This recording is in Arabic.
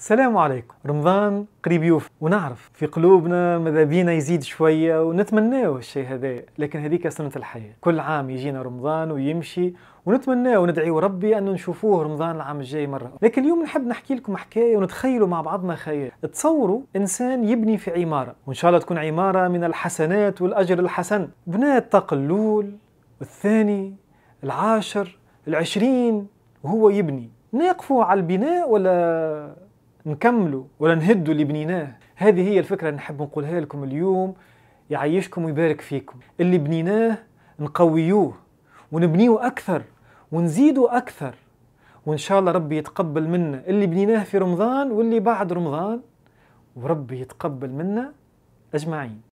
السلام عليكم رمضان قريب يوف ونعرف في قلوبنا ماذا بينا يزيد شوية ونتمناو الشيء هذا لكن هذيك سنة الحياة كل عام يجينا رمضان ويمشي ونتمناو وندعيو ربي أن نشوفوه رمضان العام الجاي مرة لكن اليوم نحب نحكي لكم حكاية ونتخيلوا مع بعضنا خيال تصوروا إنسان يبني في عمارة وإن شاء الله تكون عمارة من الحسنات والأجر الحسن بناء الطاق الأول والثاني العاشر العشرين وهو يبني نقفوا على البناء ولا نكملوا ولا نهدوا اللي بنيناه هذه هي الفكرة اللي نحب نقولها لكم اليوم يعيشكم ويبارك فيكم اللي بنيناه نقويوه ونبنيه أكثر ونزيدوا أكثر وإن شاء الله ربي يتقبل منا اللي بنيناه في رمضان واللي بعد رمضان وربي يتقبل منا أجمعين